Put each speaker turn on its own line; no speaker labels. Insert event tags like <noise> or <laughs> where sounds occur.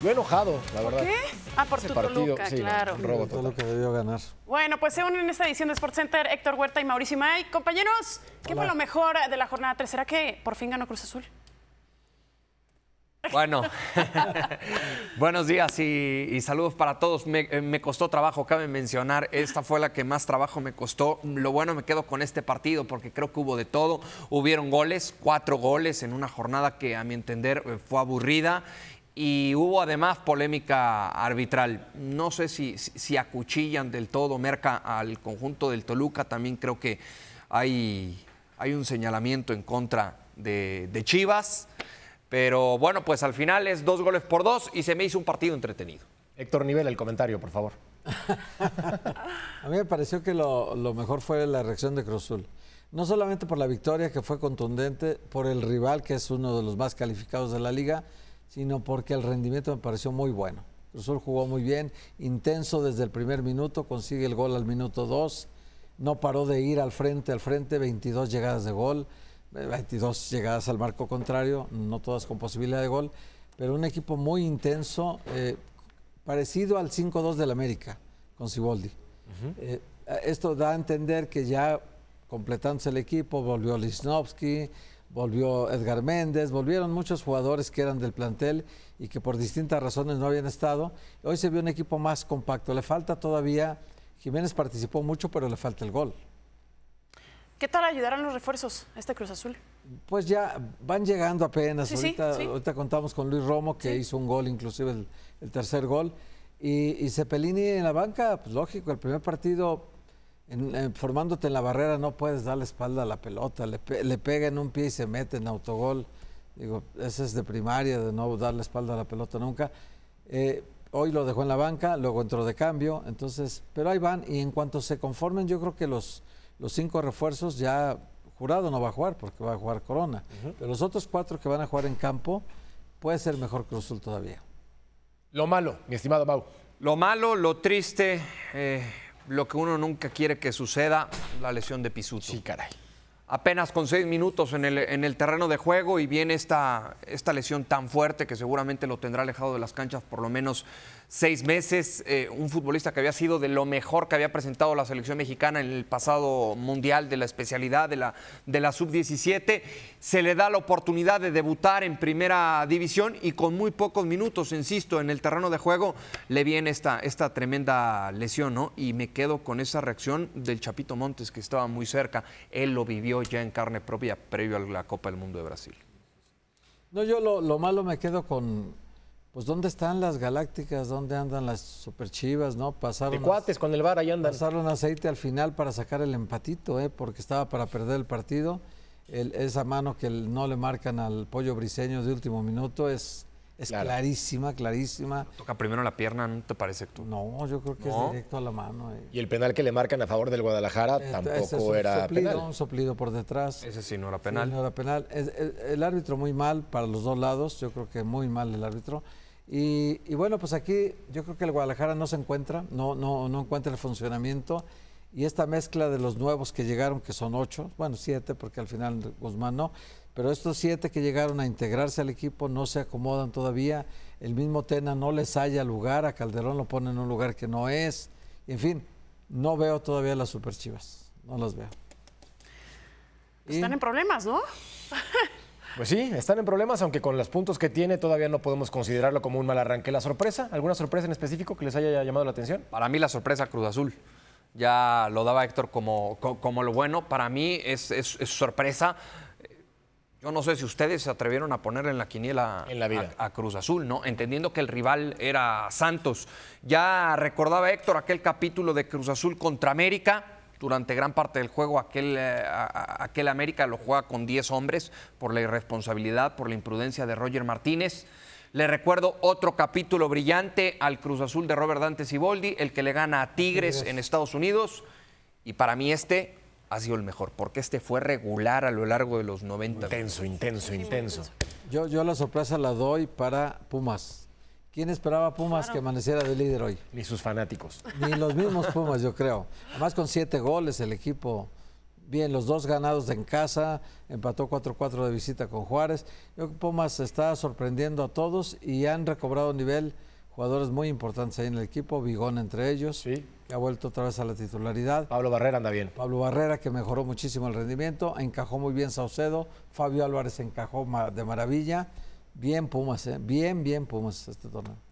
Yo enojado, la verdad. ¿Qué?
Ah, por tu partido, sí, claro. robo todo
lo que debió ganar.
Bueno, pues se unen en esta edición de Sports Center Héctor Huerta y Mauricio May. Compañeros, ¿qué fue lo mejor de la jornada 3? ¿Será que por fin ganó Cruz Azul? Bueno, <laughs> buenos días y, saludos para todos. Me, eh, me, costó trabajo, cabe mencionar, esta fue la que más trabajo me costó. Lo bueno me quedo con este partido porque creo que hubo de todo. Hubieron goles, cuatro goles en una jornada que a mi entender eh, fue aburrida y hubo además polémica arbitral. No sé si, si acuchillan del todo Merca al conjunto del Toluca, también creo que hay, hay un señalamiento en contra de, Chivas, pero bueno, pues al final es dos goles por dos y se me hizo un partido entretenido.
Héctor Nivel, el comentario, por favor. <laughs> A mí me pareció que lo, lo mejor fue la reacción de Cruzul no solamente por la victoria que fue contundente, por el rival que es uno de los más calificados de la liga sino porque el rendimiento me pareció muy bueno. Cruz jugó muy bien, intenso desde el primer minuto, consigue el gol al minuto 2, no paró de ir al frente, al frente, 22 llegadas de gol, 22 eh, llegadas al marco contrario, no todas con posibilidad de gol, pero un equipo muy intenso, eh, parecido al 5-2 del América, con Siboldi. Eh, esto da a entender que ya completándose el equipo, volvió Lisnowski, volvió Edgar Méndez, volvieron muchos jugadores que eran del plantel y que por distintas razones no habían estado. Hoy se vio un equipo más compacto. Le falta todavía, Jiménez participó mucho, pero le falta el gol.
¿Qué tal ayudarán los refuerzos a este Cruz Azul?
Pues ya van llegando apenas. ahorita, contamos con Luis Romo, que hizo un gol, inclusive el, tercer gol. Y, y Cepelini en la banca, pues lógico, el primer partido eh, formándote en la barrera no puedes dar la espalda a la pelota, le, pega en un pie y se mete en autogol. Digo, ese es de primaria, de no dar la espalda a la pelota nunca. Eh, hoy lo dejó en la banca, luego entró de cambio, entonces, pero ahí van y en cuanto se conformen, yo creo que los, los cinco refuerzos ya Jurado no va a jugar porque va a jugar Corona, pero los otros cuatro que van a jugar en campo puede ser mejor que Azul todavía. Lo malo, mi estimado Mau.
Lo malo, lo triste, eh, lo que uno nunca quiere que suceda, la lesión de Pisuto. Sí, caray. Apenas con seis minutos en el, en el terreno de juego y viene esta, esta lesión tan fuerte que seguramente lo tendrá alejado de las canchas por lo menos seis meses, eh, un futbolista que había sido de lo mejor que había presentado la selección mexicana en el pasado mundial de la especialidad de la, de la sub-17, se le da la oportunidad de debutar en primera división y con muy pocos minutos, insisto, en el terreno de juego le viene esta, esta tremenda lesión, ¿no? Y me quedo con esa reacción del Chapito Montes que estaba muy cerca, él lo vivió ya en carne propia previo a la Copa del Mundo de Brasil.
No, yo lo, lo malo me quedo con, pues ¿dónde están las galácticas? ¿Dónde andan las superchivas? ¿No? Pasaron. cuates con el bar ahí andan. Pasaron aceite al final para sacar el empatito, ¿eh? porque estaba para perder el partido. esa mano que no le marcan al pollo briseño de último minuto es, es clarísima, clarísima.
toca primero la pierna, ¿no te parece tú? No,
yo creo que es directo a la mano. Eh.
Y el penal que le marcan a favor del Guadalajara este, tampoco era soplido, penal. Un
soplido por detrás. Ese sí no era penal. penal. el árbitro muy mal para los dos lados, yo creo que muy mal el árbitro. Y, bueno, pues aquí yo creo que el Guadalajara no se encuentra, no, no, no encuentra el funcionamiento. Y esta mezcla de los nuevos que llegaron, que son ocho, bueno, siete, porque al final Guzmán no, pero estos siete que llegaron a integrarse al equipo no se acomodan todavía. El mismo Tena no les halla lugar, a Calderón lo pone en un lugar que no es. En fin, no veo todavía las superchivas, no las veo.
Pues están en problemas, ¿no? <laughs> Pues sí, están en problemas, aunque con los puntos que tiene todavía no podemos considerarlo como un mal arranque. ¿La sorpresa? ¿Alguna sorpresa en específico que les haya llamado la atención? Para mí la sorpresa Cruz Azul. Ya lo daba Héctor como, como, lo bueno. Para mí es, sorpresa. Yo no sé si ustedes se atrevieron a ponerle en la quiniela A, a, Cruz Azul, ¿no? Entendiendo que el rival era Santos. Ya recordaba Héctor aquel capítulo de Cruz Azul contra América durante gran parte del juego aquel, eh, América lo juega con 10 hombres por la irresponsabilidad, por la imprudencia de Roger Martínez. Le recuerdo otro capítulo brillante al Cruz Azul de Robert Dante Siboldi, el que le gana a Tigres en Estados Unidos. Y para mí este ha sido el mejor, porque este fue regular a lo largo de los 90.
Intenso, intenso, intenso. Yo, yo la sorpresa la doy para Pumas. ¿Quién esperaba Pumas que amaneciera de líder hoy? Ni sus fanáticos. Ni los mismos Pumas, yo creo. Además, con siete goles el equipo. Bien, los dos ganados en casa, empató 4-4 de visita con Juárez. Yo creo que Pumas está sorprendiendo a todos y han recobrado nivel jugadores muy importantes ahí en el equipo, Vigón entre ellos, que ha vuelto otra vez a la titularidad. Pablo Barrera anda bien. Pablo Barrera que mejoró muchísimo el rendimiento, encajó muy bien Saucedo, Fabio Álvarez encajó de maravilla. Bien Pumas, bien, bien Pumas este torneo.